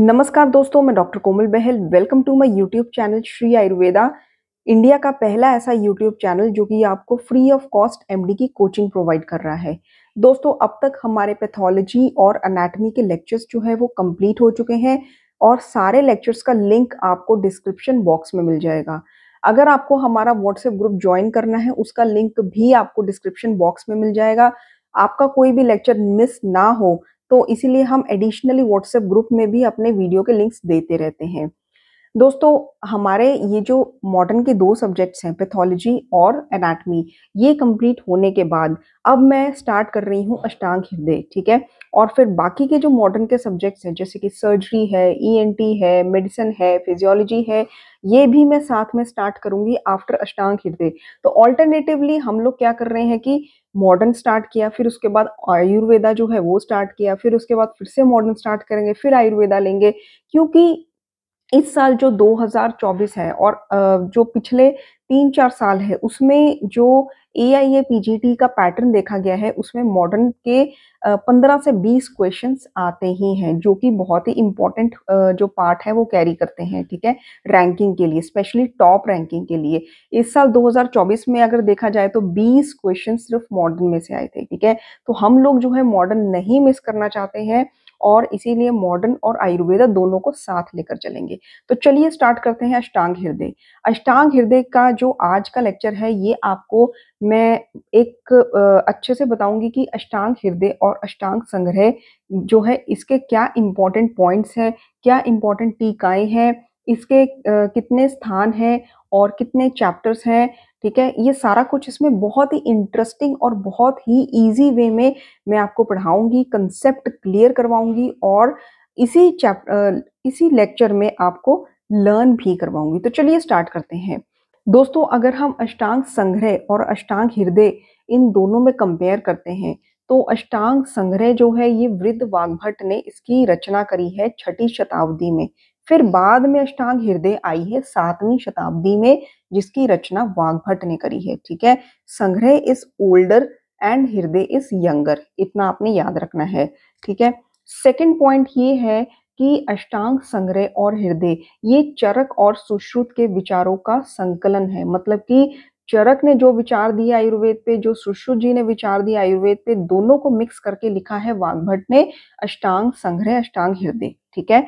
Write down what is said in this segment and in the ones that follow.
नमस्कार दोस्तों मैं doctor Komal Bahl welcome to my YouTube channel Shri Ayurveda India का पहला ऐसा यूट्यूब चैनल जो कि आपको फ्री ऑफ कॉस्ट एमडी की कोचिंग प्रोवाइड कर रहा है दोस्तों अब तक हमारे पैथोलॉजी और अनाटमी के लेक्चर्स जो है वो कंप्लीट हो चुके हैं और सारे लेक्चर्स का लिंक आपको डिस्क्रिप्शन बॉक्स में मिल जाएगा अगर आपको हमारा व्हाट्सएप ग्रुप ज्वाइन करना है उसका लिंक भी आपको डिस्क्रिप्शन बॉक्स में मिल जाएगा आपका कोई भी लेक्चर मिस ना हो तो इसीलिए हम एडिशनली व्हाट्सएप ग्रुप में भी अपने वीडियो के लिंक्स देते रहते हैं दोस्तों हमारे ये जो मॉडर्न के दो सब्जेक्ट्स हैं पैथोलॉजी और एनाटमी ये कंप्लीट होने के बाद अब मैं स्टार्ट कर रही हूँ अष्टांग हृदय ठीक है और फिर बाकी के जो मॉडर्न के सब्जेक्ट्स हैं जैसे कि सर्जरी है ईएनटी e है मेडिसिन है फिजियोलॉजी है ये भी मैं साथ में स्टार्ट करूंगी आफ्टर अष्टांग हृदय तो ऑल्टरनेटिवली हम लोग क्या कर रहे हैं कि मॉडर्न स्टार्ट किया फिर उसके बाद आयुर्वेदा जो है वो स्टार्ट किया फिर उसके बाद फिर से मॉडर्न स्टार्ट करेंगे फिर आयुर्वेदा लेंगे क्योंकि इस साल जो 2024 है और जो पिछले तीन चार साल है उसमें जो A I A P G T का पैटर्न देखा गया है उसमें मॉडर्न के पंद्रह से बीस क्वेश्चन आते ही हैं जो कि बहुत ही इम्पॉर्टेंट जो पार्ट है वो कैरी करते हैं ठीक है रैंकिंग के लिए स्पेशली टॉप रैंकिंग के लिए इस साल 2024 में अगर देखा जाए तो बीस क्वेश्चन सिर्फ मॉडर्न में से आए थे ठीक है तो हम लोग जो है मॉडर्न नहीं मिस करना चाहते हैं और इसीलिए मॉडर्न और आयुर्वेदा दोनों को साथ लेकर चलेंगे तो चलिए स्टार्ट करते हैं अष्टांग हृदय अष्टांग हृदय का जो आज का लेक्चर है ये आपको मैं एक अच्छे से बताऊंगी कि अष्टांग हृदय और अष्टांग संग्रह जो है इसके क्या इम्पोर्टेंट पॉइंट्स हैं क्या इम्पोर्टेंट टीकाएँ हैं इसके कितने स्थान हैं और कितने चैप्टर्स हैं ठीक है ये सारा कुछ इसमें बहुत ही इंटरेस्टिंग और बहुत ही इजी वे में मैं आपको पढ़ाऊंगी कंसेप्ट क्लियर करवाऊंगी और इसी चैप्टर इसी लेक्चर में आपको लर्न भी करवाऊंगी तो चलिए स्टार्ट करते हैं दोस्तों अगर हम अष्टांग संग्रह और अष्टांग हृदय इन दोनों में कंपेयर करते हैं तो अष्टांग संग्रह जो है ये वृद्ध वाग्भट ने इसकी रचना करी है छठी शताब्दी में फिर बाद में अष्टांग हृदय आई है सातवीं शताब्दी में जिसकी रचना वाघभट्ट ने करी है ठीक है Sangraha is older and Hridaya is younger इतना आपने याद रखना है ठीक है सेकेंड पॉइंट ये है कि अष्टांग संग्रह और हृदय ये चरक और सुश्रुत के विचारों का संकलन है मतलब कि चरक ने जो विचार दिया आयुर्वेद पे जो सुश्रुत जी ने विचार दिया आयुर्वेद पे दोनों को मिक्स करके लिखा है वाग्भट ने अष्टांग संग्रह अष्टांग हृदय ठीक है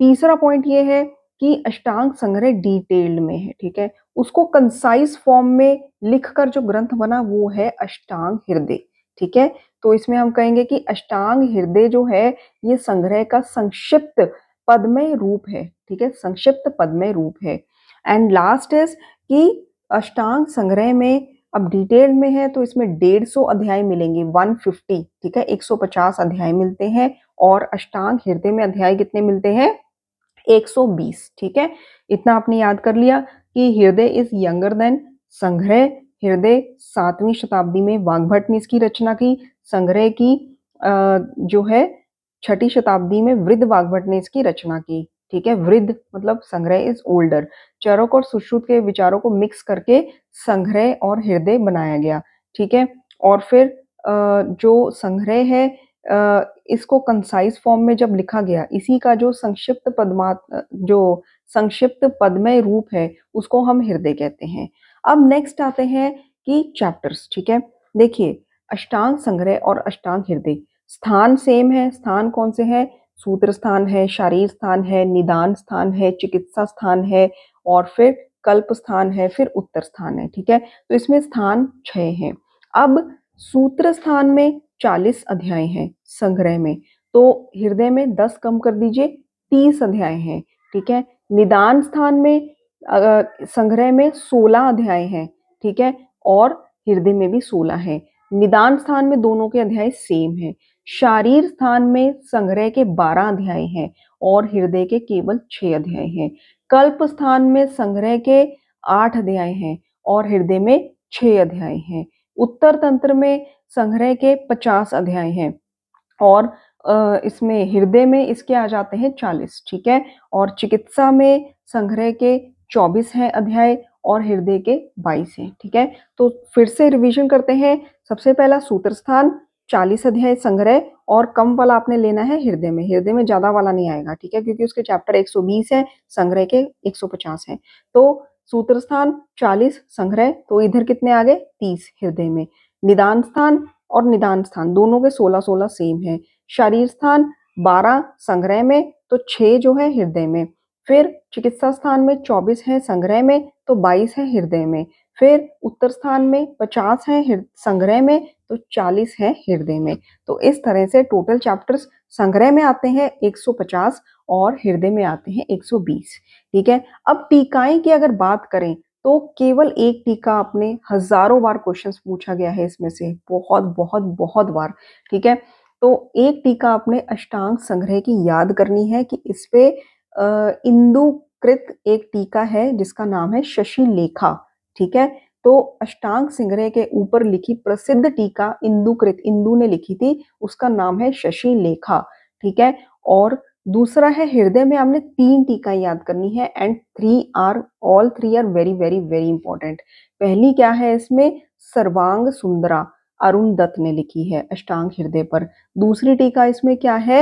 तीसरा पॉइंट ये है कि अष्टांग संग्रह डिटेल्ड में है ठीक है उसको कंसाइज फॉर्म में लिखकर जो ग्रंथ बना वो है अष्टांग हृदय ठीक है तो इसमें हम कहेंगे कि अष्टांग हृदय जो है ये संग्रह का संक्षिप्त पदमय रूप है ठीक है संक्षिप्त पदमय रूप है एंड लास्ट इज कि अष्टांग संग्रह में अब डिटेल में है तो इसमें डेढ़ सौ अध्याय मिलेंगे 150 ठीक है 150 अध्याय मिलते हैं और अष्टांग हृदय में अध्याय कितने मिलते हैं 120 ठीक है इतना आपने याद कर लिया कि हृदय इज यंगर देन संग्रह हृदय सातवीं शताब्दी में वाग्भट ने इसकी रचना की संग्रह की जो है छठी शताब्दी में वृद्ध वाग्भट ने इसकी रचना की ठीक है वृद्ध मतलब संग्रह इज ओल्डर चरक और सुश्रुत के विचारों को मिक्स करके संग्रह और हृदय बनाया गया ठीक है और फिर जो संग्रह है इसको कंसाइज फॉर्म में जब लिखा गया इसी का जो संक्षिप्त पदमा जो संक्षिप्त पदमय रूप है उसको हम हृदय कहते हैं अब नेक्स्ट आते हैं कि चैप्टर्स ठीक है देखिए अष्टांग संग्रह और अष्टांग हृदय स्थान सेम है स्थान कौन से हैं सूत्र स्थान है शारीर स्थान है निदान स्थान है चिकित्सा स्थान है और फिर कल्प स्थान है फिर उत्तर स्थान है ठीक है तो इसमें स्थान छह हैं अब सूत्र स्थान में चालीस अध्याय हैं संग्रह में तो हृदय में दस कम कर दीजिए तीस अध्याय हैं ठीक है निदान स्थान में संग्रह में सोलह अध्याय हैं ठीक है और हृदय में भी सोलह है निदान स्थान में दोनों के अध्याय सेम है शारीर स्थान में संग्रह के बारह अध्याय हैं और हृदय के केवल छह अध्याय हैं कल्प स्थान में संग्रह के आठ अध्याय हैं और हृदय में छह अध्याय हैं उत्तर तंत्र में संग्रह के पचास अध्याय हैं और इसमें हृदय में इसके आ जाते हैं चालीस ठीक है और चिकित्सा में संग्रह के चौबीस हैं अध्याय और हृदय के बाईस हैं ठीक है तो फिर से रिवीजन करते हैं सबसे पहला सूत्र स्थान चालीस अध्याय संग्रह और कम वाला आपने लेना है हृदय में हृदय में ज्यादा वाला नहीं आएगा ठीक है क्योंकि उसके चैप्टर 120 है संग्रह के 150 है तो सूत्र स्थान चालीस संग्रह तो इधर कितने आ गए तीस हृदय में निदान स्थान और निदान स्थान दोनों के सोलह सोलह सेम है शरीर स्थान बारह संग्रह में तो छह जो है हृदय में फिर चिकित्सा स्थान में चौबीस है संग्रह में तो बाईस है हृदय में फिर उत्तर स्थान में पचास है संग्रह में तो चालीस है हृदय में तो इस तरह से टोटल चैप्टर्स संग्रह में आते हैं 150 और हृदय में आते हैं 120 ठीक है अब टीकाएं की अगर बात करें तो केवल एक टीका आपने हजारों बार क्वेश्चंस पूछा गया है इसमें से बहुत बहुत बहुत बार ठीक है तो एक टीका आपने अष्टांग संग्रह की याद करनी है कि इस पे इंदुकृत एक टीका है जिसका नाम है शशि लेखा ठीक है तो अष्टांग संग्रह के ऊपर लिखी प्रसिद्ध टीका इंदुकृत इंदु ने लिखी थी उसका नाम है शशि लेखा ठीक है और दूसरा है हृदय में हमने तीन टीका याद करनी है and three R all three R very very very important पहली क्या है इसमें सर्वांग सुंदरा अरुण दत्त ने लिखी है अष्टांग हृदय पर दूसरी टीका इसमें क्या है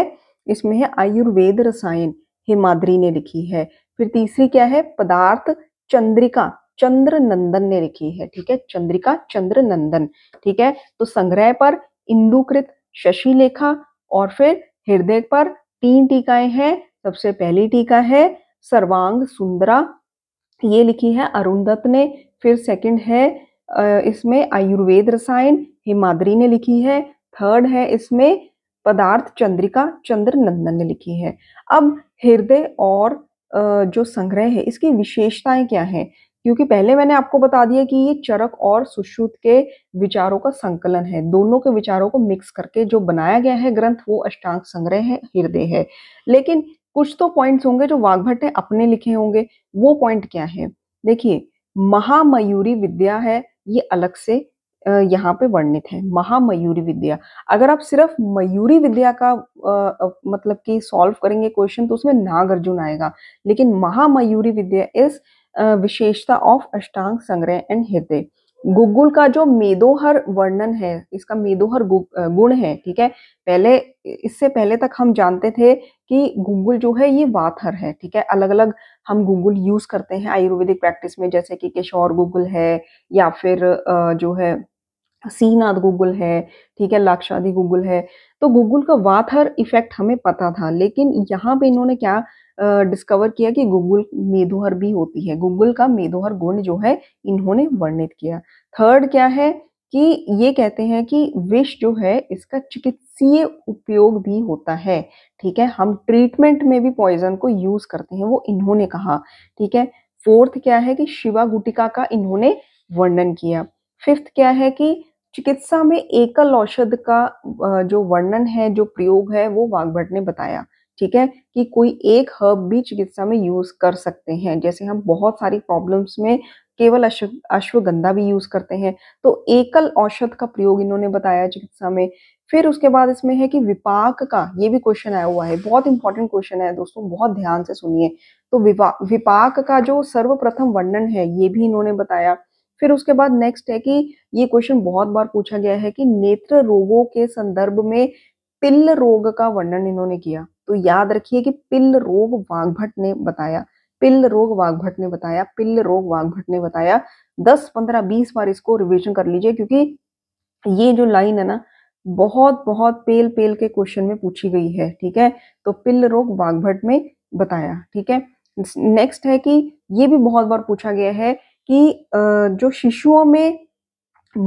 इसमें है आयुर्वेद रसायन हिमाद्री ने लिखी है फिर तीसरी क्या है पदार्थ चंद्रिका चंद्र नंदन ने लिखी है ठीक है चंद्रिका चंद्र नंदन ठीक है तो संग्रह पर इंदुकृत शशि लेखा और फिर हृदय पर तीन टीकाएं हैं सबसे पहली टीका है सर्वांग सुंदरा ये लिखी है दत्त ने फिर सेकंड है इसमें आयुर्वेद रसायन हिमाद्री ने लिखी है थर्ड है इसमें पदार्थ चंद्रिका चंद्र नंदन ने लिखी है अब हृदय और जो संग्रह है इसकी विशेषताएं क्या हैं क्योंकि पहले मैंने आपको बता दिया कि ये चरक और सुश्रुत के विचारों का संकलन है दोनों के विचारों को मिक्स करके जो बनाया गया है ग्रंथ वो अष्टांग संग्रह है हृदय है लेकिन कुछ तो पॉइंट्स होंगे जो वाग्भट ने अपने लिखे होंगे वो पॉइंट क्या है देखिए महामयूरी विद्या है ये अलग से यहाँ पे वर्णित है महामयूरी विद्या अगर आप सिर्फ मयूरी विद्या का आ, मतलब कि सॉल्व करेंगे क्वेश्चन तो उसमें नागार्जुन आएगा लेकिन महामयूरी विद्या इज विशेषता ऑफ अष्टांग संग्रह एंड हृदय गुगुल का जो मेदोहर वर्णन है इसका मेदोहर गुण है ठीक है पहले इससे पहले तक हम जानते थे कि गुगुल जो है ये वाथर है ठीक है अलग अलग हम गुगुल यूज करते हैं आयुर्वेदिक प्रैक्टिस में जैसे कि किशोर गुगुल है या फिर जो है सीनाथ गुगुल है ठीक है लाक्षादी गुगुल है तो गुगुल का वाथर इफेक्ट हमें पता था लेकिन यहाँ पे इन्होंने क्या डिस्कवर किया कि गूगल मेधोहर भी होती है गूगल का मेधोहर गुण जो है इन्होंने वर्णित किया थर्ड क्या है कि ये कहते हैं कि विष जो है इसका चिकित्सीय उपयोग भी होता है ठीक है हम ट्रीटमेंट में भी पॉइजन को यूज करते हैं वो इन्होंने कहा ठीक है फोर्थ क्या है कि शिवा गुटिका का इन्होंने वर्णन किया फिफ्थ क्या है कि चिकित्सा में एकल औषध का जो वर्णन है जो प्रयोग है वो वाग्भट ने बताया ठीक है कि कोई एक हर्ब भी चिकित्सा में यूज कर सकते हैं जैसे हम बहुत सारी प्रॉब्लम्स में केवल अश्व अश्वगंधा भी यूज करते हैं तो एकल औषध का प्रयोग इन्होंने बताया चिकित्सा में फिर उसके बाद इसमें है कि विपाक का ये भी क्वेश्चन आया हुआ है बहुत इंपॉर्टेंट क्वेश्चन है दोस्तों बहुत ध्यान से सुनिए तो विपाक का जो सर्वप्रथम वर्णन है ये भी इन्होंने बताया फिर उसके बाद नेक्स्ट है कि ये क्वेश्चन बहुत बार पूछा गया है कि नेत्र रोगों के संदर्भ में तिल रोग का वर्णन इन्होंने किया तो याद रखिए कि पिल्ल रोग वाग्भट ने बताया पिल्ल रोग वाग्भट ने बताया पिल्ल रोग वाग्भट ने बताया दस पंद्रह बीस बार इसको रिविजन कर लीजिए क्योंकि ये जो लाइन है ना बहुत बहुत पेल पेल के क्वेश्चन में पूछी गई है ठीक है तो पिल्ल रोग वाग्भट में बताया ठीक है नेक्स्ट है कि ये भी बहुत बार पूछा गया है कि जो शिशुओं में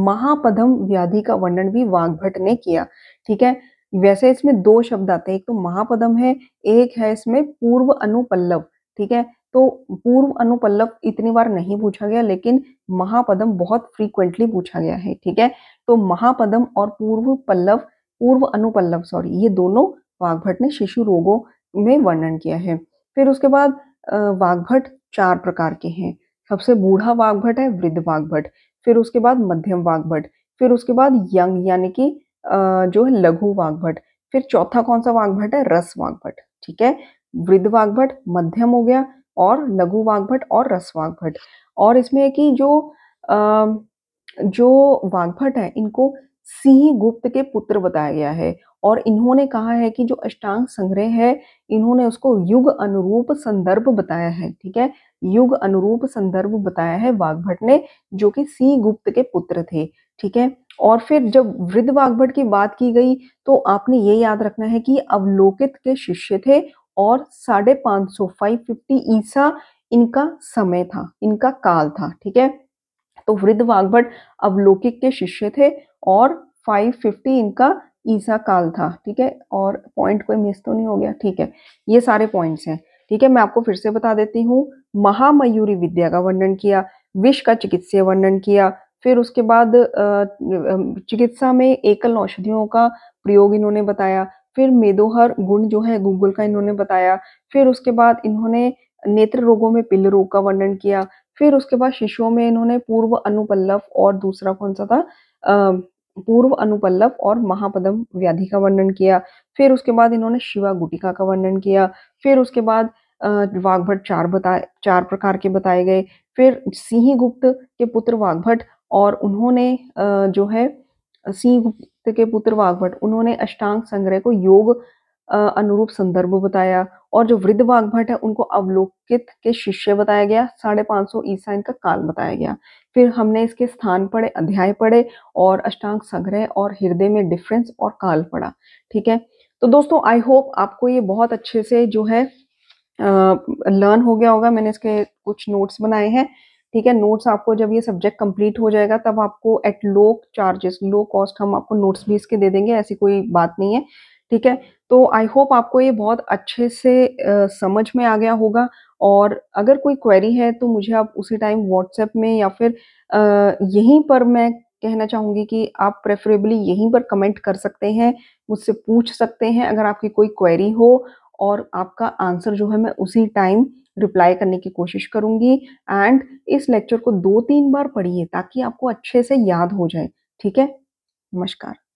महापदम व्याधि का वर्णन भी वाग्भट ने किया ठीक है वैसे इसमें दो शब्द आते हैं एक तो महापदम है एक है इसमें पूर्व अनुपल्लव ठीक है तो पूर्व अनुपल्लव इतनी बार नहीं पूछा गया लेकिन महापदम बहुत फ्रीक्वेंटली पूछा गया है ठीक है तो महापदम और पूर्व पल्लव पूर्व अनुपल्लव सॉरी ये दोनों वाघभट ने शिशु रोगों में वर्णन किया है फिर उसके बाद वाघभट चार प्रकार के हैं सबसे बूढ़ा वाघभट है वृद्ध वाघभट फिर उसके बाद मध्यम वाघभट फिर उसके बाद यंग यानी कि जो है लघु वाग्भट फिर चौथा कौन सा वाग्भट है रस वाग्भट ठीक है वृद्ध वाग्भट मध्यम हो गया और लघु वाग्भट और रस वाग्भट और इसमें कि जो जो वाग्भट है इनको सिंह गुप्त के पुत्र बताया गया है और इन्होंने कहा है कि जो अष्टांग संग्रह है इन्होंने उसको युग अनुरूप संदर्भ बताया है ठीक है युग अनुरूप संदर्भ बताया है वाग्भट ने जो कि सिंह गुप्त के पुत्र थे ठीक है और फिर जब वृद्ध वाग्भट की बात की गई तो आपने ये याद रखना है कि अवलोकित के शिष्य थे और साढ़े पाँच सौ फाइव फिफ्टी ईसा इनका समय था इनका काल था ठीक है तो वृद्ध वाग्भट अवलोकित के शिष्य थे और फाइव फिफ्टी इनका ईसा काल था ठीक है और पॉइंट कोई मिस तो नहीं हो गया ठीक है ये सारे पॉइंट्स हैं ठीक है मैं आपको फिर से बता देती हूँ महामयूरी विद्या का वर्णन किया विष का चिकित्सीय वर्णन किया फिर उसके बाद चिकित्सा में एकल औषधियों का प्रयोग इन्होंने बताया फिर मेदोहर गुण जो है गूगल का इन्होंने बताया फिर उसके बाद इन्होंने नेत्र रोगों में पिल्ल रोग का वर्णन किया फिर उसके बाद शिशुओं में इन्होंने पूर्व अनुपल्लव और दूसरा कौन सा था पूर्व अनुपल्लव और महापदम व्याधि का वर्णन किया फिर उसके बाद इन्होंने शिवा गुटिका का वर्णन किया फिर उसके बाद वाघभट चार बताए चार प्रकार के बताए गए फिर सिंह गुप्त के पुत्र वाघभट और उन्होंने जो है सिंह के पुत्र वाघभट उन्होंने अष्टांग संग्रह को योग अनुरूप संदर्भ बताया और जो वृद्ध वाघभट है उनको अवलोकित के शिष्य बताया गया साढ़े पाँच सौ ईसा इनका काल बताया गया फिर हमने इसके स्थान पढ़े अध्याय पढ़े और अष्टांग संग्रह और हृदय में डिफरेंस और काल पढ़ा ठीक है तो दोस्तों आई होप आपको ये बहुत अच्छे से जो है लर्न हो गया होगा मैंने इसके कुछ नोट्स बनाए हैं ठीक है नोट्स आपको जब ये सब्जेक्ट कंप्लीट हो जाएगा तब आपको at low charges low cost हम आपको नोट्स भी इसके दे देंगे ऐसी कोई बात नहीं है ठीक है तो आई होप आपको ये बहुत अच्छे से आ, समझ में आ गया होगा और अगर कोई क्वेरी है तो मुझे आप उसी टाइम व्हाट्सएप में या फिर यहीं पर मैं कहना चाहूँगी कि आप प्रेफरेबली यहीं पर कमेंट कर सकते हैं मुझसे पूछ सकते हैं अगर आपकी कोई क्वेरी हो और आपका आंसर जो है मैं उसी टाइम रिप्लाई करने की कोशिश करूंगी एंड इस लेक्चर को दो तीन बार पढ़िए ताकि आपको अच्छे से याद हो जाए ठीक है नमस्कार